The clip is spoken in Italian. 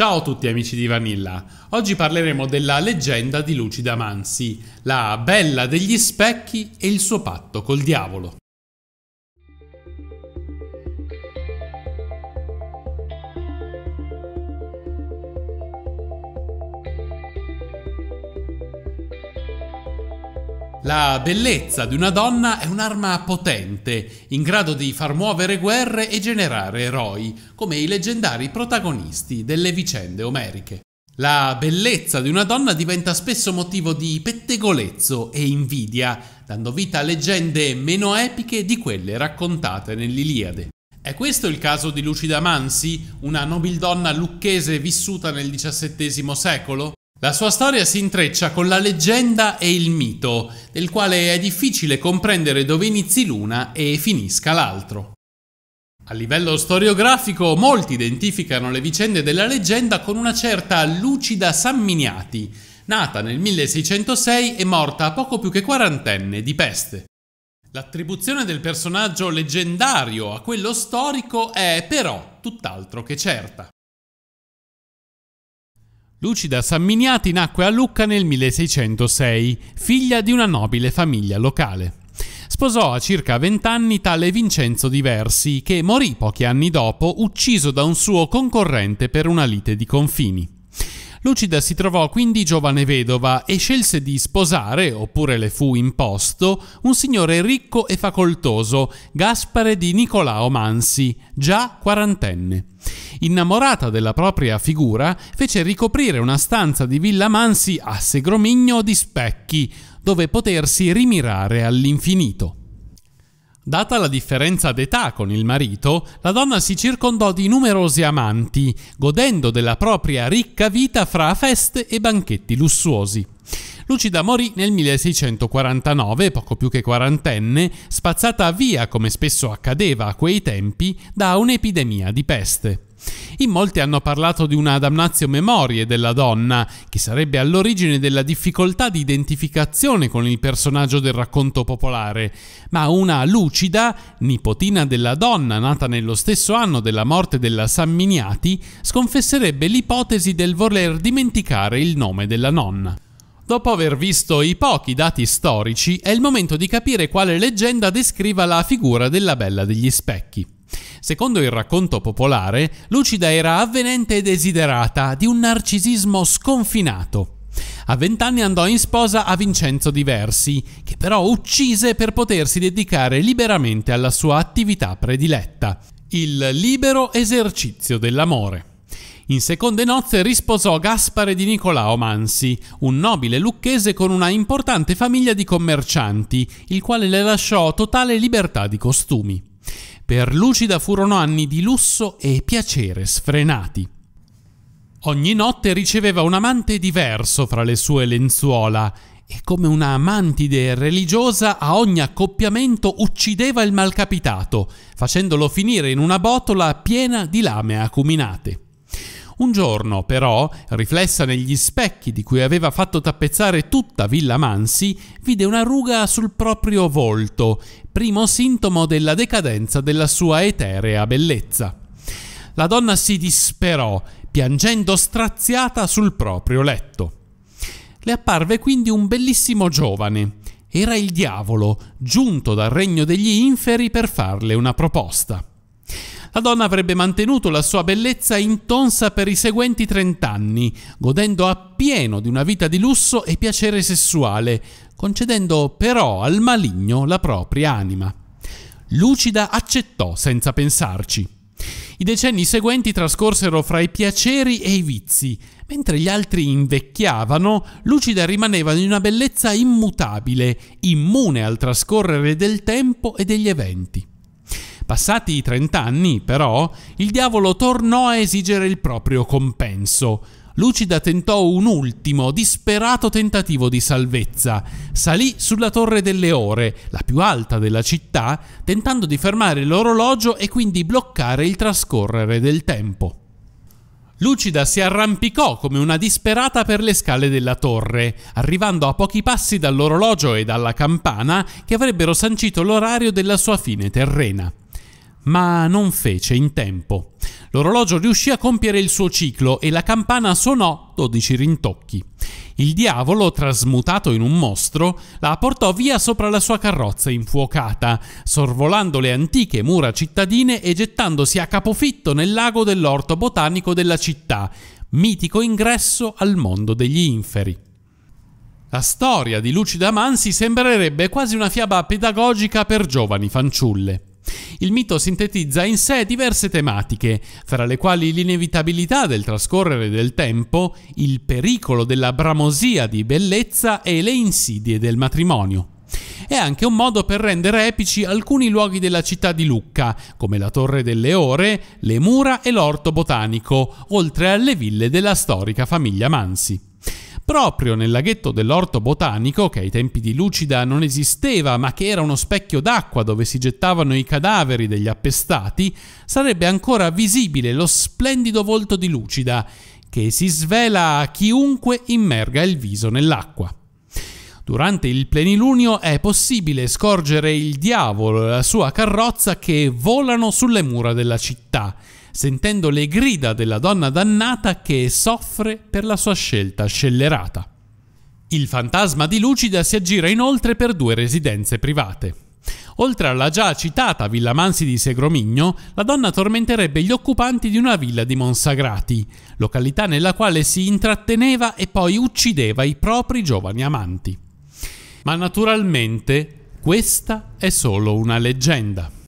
Ciao a tutti amici di Vanilla, oggi parleremo della leggenda di Lucida Mansi, la bella degli specchi e il suo patto col diavolo. La bellezza di una donna è un'arma potente, in grado di far muovere guerre e generare eroi, come i leggendari protagonisti delle vicende omeriche. La bellezza di una donna diventa spesso motivo di pettegolezzo e invidia, dando vita a leggende meno epiche di quelle raccontate nell'Iliade. È questo il caso di Lucida Mansi, una nobildonna lucchese vissuta nel XVII secolo? La sua storia si intreccia con la leggenda e il mito, del quale è difficile comprendere dove inizi l'una e finisca l'altro. A livello storiografico, molti identificano le vicende della leggenda con una certa Lucida Samminiati, nata nel 1606 e morta poco più che quarantenne di peste. L'attribuzione del personaggio leggendario a quello storico è però tutt'altro che certa. Lucida Samminiati nacque a Lucca nel 1606, figlia di una nobile famiglia locale. Sposò a circa vent'anni tale Vincenzo di Versi, che morì pochi anni dopo ucciso da un suo concorrente per una lite di confini. Lucida si trovò quindi giovane vedova e scelse di sposare, oppure le fu imposto, un signore ricco e facoltoso, Gaspare di Nicolao Mansi, già quarantenne. Innamorata della propria figura, fece ricoprire una stanza di Villa Mansi a Segromigno di Specchi, dove potersi rimirare all'infinito. Data la differenza d'età con il marito, la donna si circondò di numerosi amanti, godendo della propria ricca vita fra feste e banchetti lussuosi. Lucida morì nel 1649, poco più che quarantenne, spazzata via, come spesso accadeva a quei tempi, da un'epidemia di peste. In molti hanno parlato di una damnatio memorie della donna, che sarebbe all'origine della difficoltà di identificazione con il personaggio del racconto popolare, ma una lucida, nipotina della donna nata nello stesso anno della morte della Samminiati, sconfesserebbe l'ipotesi del voler dimenticare il nome della nonna. Dopo aver visto i pochi dati storici, è il momento di capire quale leggenda descriva la figura della Bella degli Specchi. Secondo il racconto popolare, Lucida era avvenente e desiderata, di un narcisismo sconfinato. A vent'anni andò in sposa a Vincenzo di Versi, che però uccise per potersi dedicare liberamente alla sua attività prediletta, il libero esercizio dell'amore. In seconde nozze risposò Gaspare di Nicolao Mansi, un nobile lucchese con una importante famiglia di commercianti, il quale le lasciò totale libertà di costumi. Per Lucida furono anni di lusso e piacere sfrenati. Ogni notte riceveva un amante diverso fra le sue lenzuola e come una amantide religiosa a ogni accoppiamento uccideva il malcapitato, facendolo finire in una botola piena di lame acuminate. Un giorno, però, riflessa negli specchi di cui aveva fatto tappezzare tutta Villa Mansi, vide una ruga sul proprio volto, primo sintomo della decadenza della sua eterea bellezza. La donna si disperò, piangendo straziata sul proprio letto. Le apparve quindi un bellissimo giovane. Era il diavolo, giunto dal regno degli inferi per farle una proposta la donna avrebbe mantenuto la sua bellezza intonsa per i seguenti trent'anni, godendo appieno di una vita di lusso e piacere sessuale, concedendo però al maligno la propria anima. Lucida accettò senza pensarci. I decenni seguenti trascorsero fra i piaceri e i vizi. Mentre gli altri invecchiavano, Lucida rimaneva di una bellezza immutabile, immune al trascorrere del tempo e degli eventi. Passati i trent'anni, però, il diavolo tornò a esigere il proprio compenso. Lucida tentò un ultimo, disperato tentativo di salvezza. Salì sulla Torre delle Ore, la più alta della città, tentando di fermare l'orologio e quindi bloccare il trascorrere del tempo. Lucida si arrampicò come una disperata per le scale della torre, arrivando a pochi passi dall'orologio e dalla campana che avrebbero sancito l'orario della sua fine terrena ma non fece in tempo. L'orologio riuscì a compiere il suo ciclo e la campana suonò 12 rintocchi. Il diavolo, trasmutato in un mostro, la portò via sopra la sua carrozza infuocata, sorvolando le antiche mura cittadine e gettandosi a capofitto nel lago dell'orto botanico della città, mitico ingresso al mondo degli inferi. La storia di Lucida Mansi sembrerebbe quasi una fiaba pedagogica per giovani fanciulle il mito sintetizza in sé diverse tematiche, fra le quali l'inevitabilità del trascorrere del tempo, il pericolo della bramosia di bellezza e le insidie del matrimonio. È anche un modo per rendere epici alcuni luoghi della città di Lucca, come la Torre delle Ore, le mura e l'Orto Botanico, oltre alle ville della storica famiglia Mansi proprio nel laghetto dell'orto botanico, che ai tempi di Lucida non esisteva ma che era uno specchio d'acqua dove si gettavano i cadaveri degli appestati, sarebbe ancora visibile lo splendido volto di Lucida, che si svela a chiunque immerga il viso nell'acqua. Durante il plenilunio è possibile scorgere il diavolo e la sua carrozza che volano sulle mura della città sentendo le grida della donna dannata che soffre per la sua scelta scellerata. Il fantasma di Lucida si aggira inoltre per due residenze private. Oltre alla già citata Villa Mansi di Segromigno, la donna tormenterebbe gli occupanti di una villa di Monsagrati, località nella quale si intratteneva e poi uccideva i propri giovani amanti. Ma naturalmente questa è solo una leggenda.